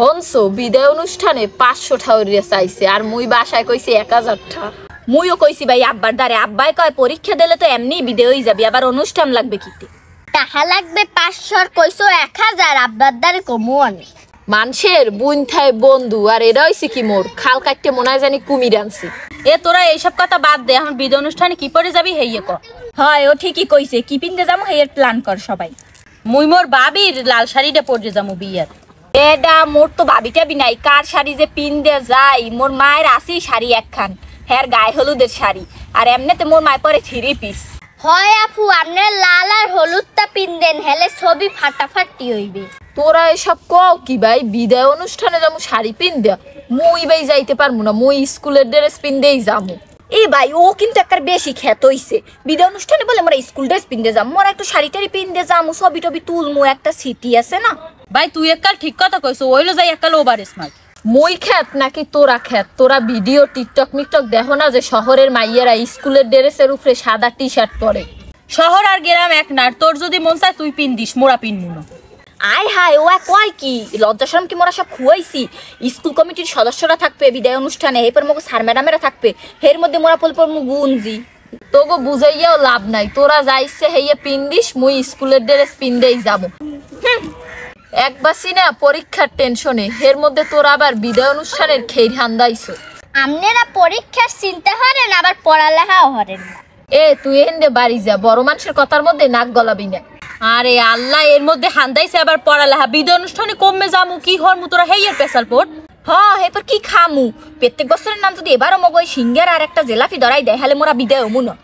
হনসো বিদায় অনুষ্ঠানে পাঁচশো ঠাউরিয়া চাইছে আর মুই বাসায় কইছি এক হাজারটা মুইও কইছি ভাই আব্বার দ্বারে আব্বাই কয় পরীক্ষা দিলে তো এমনি বিদায় হয়ে যাবি আবার অনুষ্ঠান লাগবে কিতে টাকা লাগবে পাঁচশোর কইছো এক হাজার আব্বার দ্বারে কমু আমি মানুষের বুন বন্ধু আর এরা হইছে কি মোর খাল কাটতে মনে হয় জানি কুমির আনছি এ তোরা এইসব কথা বাদ দে এখন বিদায় অনুষ্ঠানে কি পরে যাবি হেইয়ে ক হয় ও ঠিকই কইছে কি পিন্দে যাবো হেয়ের প্ল্যান কর সবাই মুই মোর বাবির লাল শাড়িটা পরে যাবো বিয়ার এডা মোর তো ভাবিটা বিনাই কার শাড়ি যে পিন দে যাই মোর মায়ের আসি শাড়ি একখান হ্যার গায়ে হলুদের শাড়ি আর এমনিতে মোর মায় পরে থ্রি পিস হয় আপু আপনি লাল আর হলুদটা পিন দেন হেলে ছবি ফাটাফাটি হইবে তোরা এসব কও কি ভাই বিদায় অনুষ্ঠানে যাবো শাড়ি পিন দে মুই ভাই যাইতে পারবো না মুই স্কুলের ড্রেস পিন দেই যাবো এ ভাই ও কিন্তু একটা বেশি খ্যাত হইছে বিদায় অনুষ্ঠানে বলে আমরা স্কুল ড্রেস পিন দিয়ে যাবো মোরা একটু শাড়ি টাড়ি পিন দিয়ে যাবো ছবি টবি তুলমু একটা সিটি আছে না ভাই তুই একাল ঠিক কথা কইছো ওইলো যাই একাল ওভার স্মার্ট মই খ্যাত নাকি তোরা খ্যাত তোরা ভিডিও টিকটক মিকটক দেখো না যে শহরের মাইয়েরা স্কুলের ড্রেসের উপরে সাদা টি শার্ট পরে শহর আর গেরাম এক না তোর যদি মন চায় তুই পিন দিস মোরা পিন মুনো আয় হায় ওয়া কয় কি লজ্জা শরম কি মোরা সব খুয়াইছি স্কুল কমিটির সদস্যরা থাকবে বিদায় অনুষ্ঠানে এরপর মুখ স্যার ম্যাডামেরা থাকবে হের মধ্যে মোরা পলপর মু গুঞ্জি তোগো বুঝাইয়াও লাভ নাই তোরা যাইছে হেয়ে পিন দিস মুই স্কুলের ড্রেস পিন দেই যাবো একবাসি না পরীক্ষার টেনশনে এর মধ্যে তোর আবার বিদায় অনুষ্ঠানের খেই হান্দাইছো আমনেরা পরীক্ষার চিন্তা হরেন আবার পড়ালেখাও হরেন এ তুই এনে বাড়ি যা বড় মানুষের কথার মধ্যে নাক গলাবি না আরে আল্লাহ এর মধ্যে হান্দাইছে আবার পড়ালেখা বিদায় অনুষ্ঠানে কমে যামু কি হর মু তোরা হেইয়ের পেশাল পোট হ এরপর কি খামু প্রত্যেক বছরের নাম যদি এবারও মগ সিঙ্গের আর একটা জেলাফি দরাই দেয় হলে মোরা বিদায় অমু না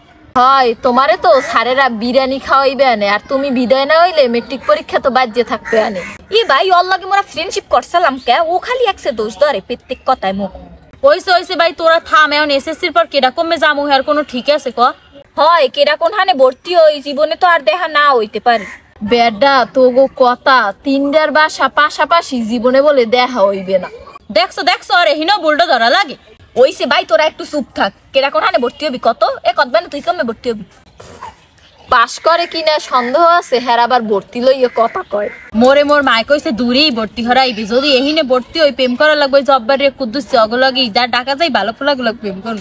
হয় তোমারে তো স্যারেরা বিরিয়ানি খাওয়াইবে আনে আর তুমি বিদায় না হইলে মেট্রিক পরীক্ষা তো বাজ্যে থাকবে আনে ই ভাই অল্লাগে মোরা ফ্রেন্ডশিপ করছিলাম কে ও খালি একসে দোষ ধরে প্রত্যেক কথায় মুখ ওইসে ওইসে ভাই তোরা থাম এখন এসএসসির পর কিরকম কমে যামু আর কোনো ঠিক আছে ক হয় কিরকম হানে ভর্তি ওই জীবনে তো আর দেখা না হইতে পারে বেডা তো গো কথা তিনটার বাসা পাশাপাশি জীবনে বলে দেখা হইবে না দেখছো দেখছো আরে হিনো বুলটা ধরা লাগে ওইসে ভাই তোরা একটু চুপ থাক কেরা কোঠানে ভর্তি হবি কত এ কত না তুই কমে ভর্তি হবি পাশ করে কিনা সন্দেহ আছে হ্যার আবার ভর্তি লইয়ে কথা কয় মোরে মোর মায় কইছে দূরেই ভর্তি হরাইবি যদি এহিনে ভর্তি হই প্রেম করা লাগবে রে কুদ্দুস অগলাগি যা ডাকা যায় ভালো ফোলাগুলো প্রেম কর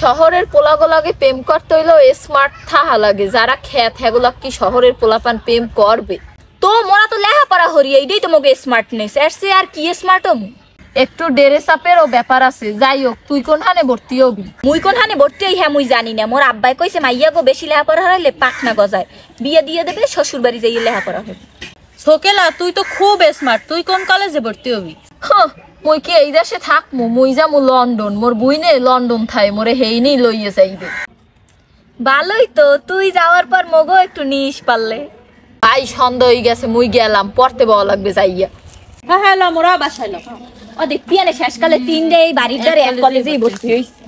শহরের পোলাগোলাগে প্রেম করতে হইলেও স্মার্ট থাহা লাগে যারা খ্যাত হ্যাগুলাক কি শহরের পোলাপান প্রেম করবে তো মোরা তো লেহা পড়া হরি এইটাই তো মোকে স্মার্টনেস আর সে আর কি স্মার্ট একটু ড্রেস ও ব্যাপার আছে যাই হোক তুই কোন হানে ভর্তি হবি মুই কোন হানে ভর্তি হই হ্যাঁ মুই জানি না মোর আব্বাই কইছে মাইয়া গো বেশি লেহাপড়া হারাইলে না গজায় বিয়ে দিয়ে দেবে শ্বশুর বাড়ি লেহা পড়া হবে সোকেলা তুই তো খুব স্মার্ট তুই কোন কলেজে ভর্তি হবি হ্যাঁ মুই কি এই দেশে থাকমু মুই যামু লন্ডন মোর বুইনে লন্ডন থাই মোরে হেই নেই লইয়ে যাইবে ভালোই তো তুই যাওয়ার পর মগো একটু নিস পারলে ভাই সন্দেহ হয়ে গেছে মুই গেলাম পড়তে বাওয়া লাগবে যাইয়া হ্যাঁ হ্যাঁ মোরা বাসায় অধিক পিয়ানে শেষকালে তিনটে এই বাড়িটার এক কলেজেই ভর্তি হয়েছে